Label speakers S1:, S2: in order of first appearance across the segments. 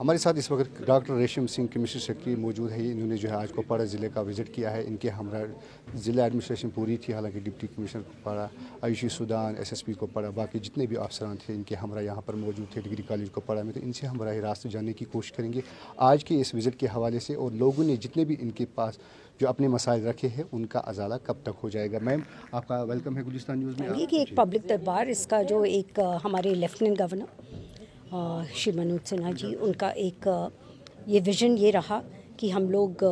S1: हमारे साथ इस वक्त डॉक्टर रेशम सिंह केमिस्ट्री सेक्रेटरी मौजूद है इन्होंने जो है आज कुपवाड़ा ज़िले का विजिट किया है इनके हमारा ज़िला एडमिनिस्ट्रेशन पूरी थी हालांकि deputy commissioner Kupwara Ayushi Sudan SSP Kupwara बाकी जितने भी अफसरान थे इनके हमारा यहाँ पर मौजूद थे डिग्री कॉलेज कुपवाड़ा में तो इनसे हम राह रास्ते जानने की कोशिश करेंगे आज के इस विज़िट के हवाले से और लोगों ने जितने भी इनके पास जो अपने मसाइल रखे हैं उनका अजाला कब तक हो जाएगा मैम आपका वेलकम है गुलिस्तान न्यूज़ में ये
S2: एक पब्लिक दरबार इसका जो एक हमारे लेफ्टिनेंट गवर्नर श्री मनोज सिन्हा जी उनका एक ये विज़न ये रहा कि हम लोग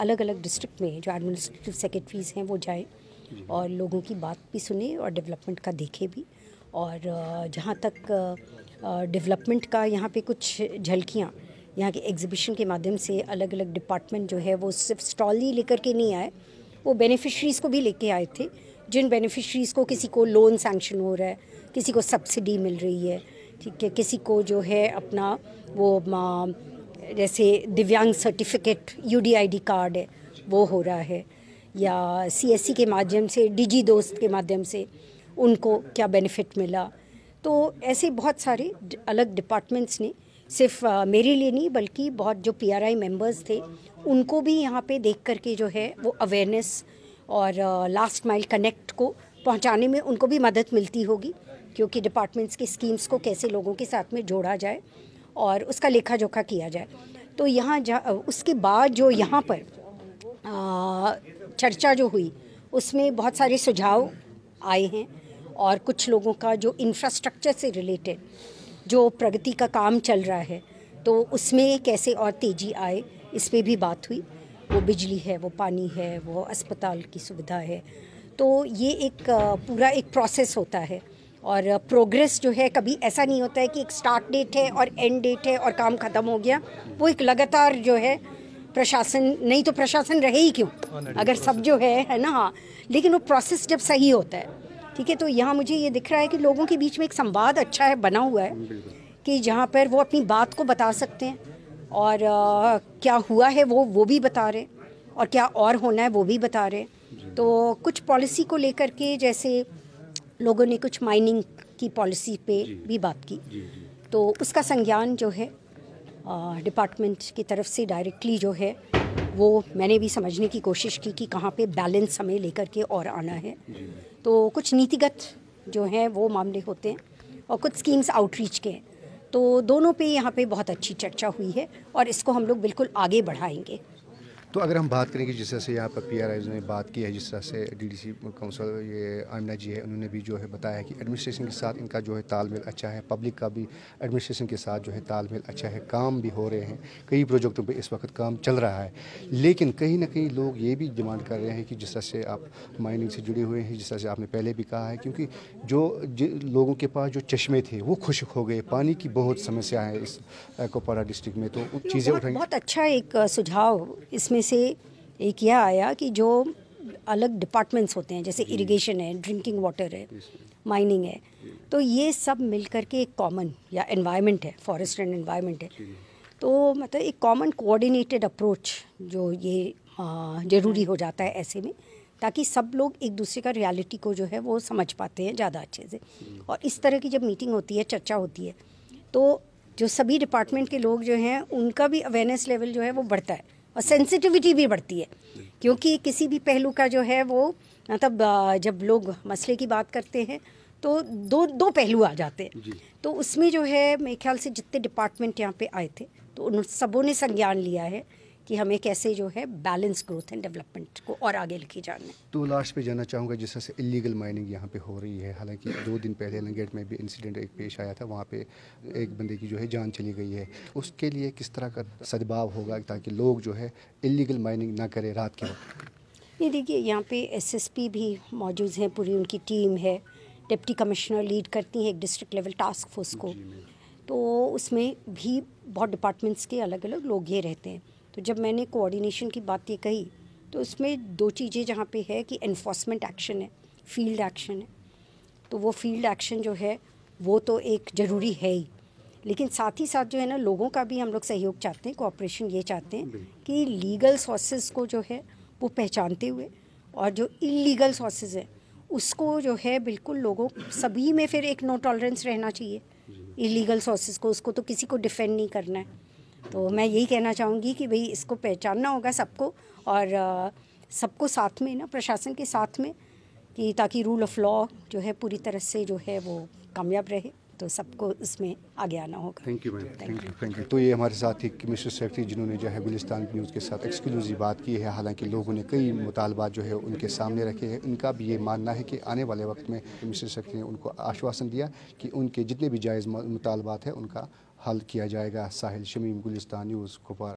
S2: अलग अलग डिस्ट्रिक्ट में जो एडमिनिस्ट्रेटिव सेक्रेटरीज़ हैं वो जाएं और लोगों की बात भी सुने और डेवलपमेंट का देखें भी और जहाँ तक डेवलपमेंट का यहाँ पे कुछ झलकियाँ यहाँ के एग्जिबिशन के माध्यम से अलग अलग डिपार्टमेंट जो है वो सिर्फ स्टॉल ही लेकर के नहीं आए वो बेनिफिशरीज़ को भी लेके आए थे जिन बेनिफिशरीज़ को किसी को लोन सैंक्शन हो रहा है किसी को सब्सिडी मिल रही है ठीक है किसी को जो है अपना वो जैसे दिव्यांग सर्टिफिकेट यू कार्ड है वो हो रहा है या सीएससी के माध्यम से डिजी दोस्त के माध्यम से उनको क्या बेनिफिट मिला तो ऐसे बहुत सारे अलग डिपार्टमेंट्स ने सिर्फ मेरे लिए नहीं बल्कि बहुत जो पीआरआई मेंबर्स थे उनको भी यहाँ पे देख करके जो है वो अवेयरनेस और लास्ट माइल कनेक्ट को पहुंचाने में उनको भी मदद मिलती होगी क्योंकि डिपार्टमेंट्स की स्कीम्स को कैसे लोगों के साथ में जोड़ा जाए और उसका लेखा जोखा किया जाए तो यहाँ जा उसके बाद जो यहाँ पर आ, चर्चा जो हुई उसमें बहुत सारे सुझाव आए हैं और कुछ लोगों का जो इंफ्रास्ट्रक्चर से रिलेटेड जो प्रगति का काम चल रहा है तो उसमें कैसे और तेज़ी आए इस पर भी बात हुई वो बिजली है वो पानी है वो अस्पताल की सुविधा है तो ये एक पूरा एक प्रोसेस होता है और प्रोग्रेस जो है कभी ऐसा नहीं होता है कि एक स्टार्ट डेट है और एंड डेट है और काम ख़त्म हो गया वो एक लगातार जो है प्रशासन नहीं तो प्रशासन रहे ही क्यों हाँ, अगर सब जो है है ना हाँ लेकिन वो प्रोसेस जब सही होता है ठीक है तो यहाँ मुझे ये दिख रहा है कि लोगों के बीच में एक संवाद अच्छा है बना हुआ है कि जहाँ पर वो अपनी बात को बता सकते हैं और आ, क्या हुआ है वो वो भी बता रहे और क्या और होना है वो भी बता रहे तो कुछ पॉलिसी को लेकर के जैसे लोगों ने कुछ माइनिंग की पॉलिसी पे भी बात की जी, जी। तो उसका संज्ञान जो है डिपार्टमेंट की तरफ से डायरेक्टली जो है वो मैंने भी समझने की कोशिश की कि कहाँ पे बैलेंस हमें लेकर के और आना है तो कुछ नीतिगत जो हैं वो मामले होते हैं और कुछ स्कीम्स आउटरीच के हैं तो दोनों पे यहाँ पे बहुत अच्छी चर्चा हुई है और इसको हम लोग बिल्कुल आगे बढ़ाएंगे
S1: तो अगर हम बात करें कि जिस तरह से यहाँ पर पी आर ने बात की है जिस तरह से डी डी सी काउंसिल ये आमना जी है उन्होंने भी जो है बताया कि एडमिनिस्ट्रेशन के साथ इनका जो है तालमेल अच्छा है पब्लिक का भी एडमिनिस्ट्रेशन के साथ जो है तालमेल अच्छा है काम भी हो रहे हैं कई प्रोजेक्टों पर इस वक्त काम चल रहा है लेकिन कहीं ना कहीं लोग ये भी डिमांड कर रहे हैं कि जिस तरह से आप माइनिंग से जुड़े हुए हैं जिस तरह से आपने पहले भी कहा है क्योंकि जो लोगों के पास जो चश्मे थे वो खुशक हो गए पानी की बहुत समस्या है इस कोपारा डिस्ट्रिक्ट
S2: में तो चीज़ें उठाई बहुत अच्छा एक सुझाव इसमें से एक यह आया कि जो अलग डिपार्टमेंट्स होते हैं जैसे इरिगेशन है ड्रिंकिंग वाटर है माइनिंग है तो ये सब मिल के एक कॉमन या एनवायरनमेंट है फॉरेस्ट एंड एनवायरनमेंट है तो मतलब एक कॉमन कोऑर्डिनेटेड अप्रोच जो ये ज़रूरी हो जाता है ऐसे में ताकि सब लोग एक दूसरे का रियलिटी को जो है वो समझ पाते हैं ज़्यादा अच्छे से और इस तरह की जब मीटिंग होती है चर्चा होती है तो जो सभी डिपार्टमेंट के लोग जो हैं उनका भी अवेयरनेस लेवल जो है वो बढ़ता है और सेंसिटिविटी भी बढ़ती है क्योंकि किसी भी पहलू का जो है वो मतलब जब लोग मसले की बात करते हैं तो दो दो पहलू आ जाते हैं तो उसमें जो है मेरे ख्याल से जितने डिपार्टमेंट यहाँ पे आए थे तो उन सबों ने संज्ञान लिया है कि हमें कैसे जो है बैलेंस ग्रोथ एंड डेवलपमेंट को और आगे लिखी जाने
S1: तो लास्ट पे जाना चाहूँगा जिस तरह से इलीगल माइनिंग यहाँ पे हो रही है हालांकि दो दिन पहले लंगेट में भी इंसिडेंट एक पेश आया था वहाँ पे एक बंदे की जो है जान चली गई है उसके लिए किस तरह का सद्भाव होगा ताकि लोग जो है इलीगल माइनिंग ना करें रात के वक्त
S2: नहीं देखिए यहाँ पे एस भी मौजूद हैं पूरी उनकी टीम है डिप्टी कमिश्नर लीड करती हैं एक डिस्ट्रिक्ट लेवल टास्क फोर्स को तो उसमें भी बहुत डिपार्टमेंट्स के अलग अलग लोग ये रहते हैं तो जब मैंने कोऑर्डिनेशन की बात ये कही तो उसमें दो चीज़ें जहाँ पे है कि इन्फोर्समेंट एक्शन है फील्ड एक्शन है तो वो फील्ड एक्शन जो है वो तो एक ज़रूरी है ही लेकिन साथ ही साथ जो है ना लोगों का भी हम लोग सहयोग चाहते हैं कोऑपरेशन ये चाहते हैं कि लीगल सोर्सेज को जो है वो पहचानते हुए और जो इलीगल सोर्सेज हैं उसको जो है बिल्कुल लोगों सभी में फिर एक नो टॉलरेंस रहना चाहिए इलीगल सोर्सेज को उसको तो किसी को डिफेंड नहीं करना है तो मैं यही कहना चाहूँगी कि भाई इसको पहचानना होगा सबको और सबको साथ में ना प्रशासन के साथ में कि ताकि रूल ऑफ लॉ जो है पूरी तरह से जो है वो कामयाब रहे तो सबको इसमें आगे आना होगा
S1: thank you ma'am thank you thank you तो ये हमारे साथ ही मिस्टर सेफ्टी जिन्होंने जो है गुलिस्तान न्यूज़ के साथ एक्सक्लूसिव बात की है हालांकि लोगों ने कई मुतालबात जो है उनके सामने रखे हैं उनका भी ये मानना है कि आने वाले वक्त में मिस्टर सेफ्टी ने उनको आश्वासन दिया कि उनके जितने भी जायज़ मुतालबात हैं उनका हल किया जाएगा साहिल शमीम गुलिस्तान न्यूज़ कुपारा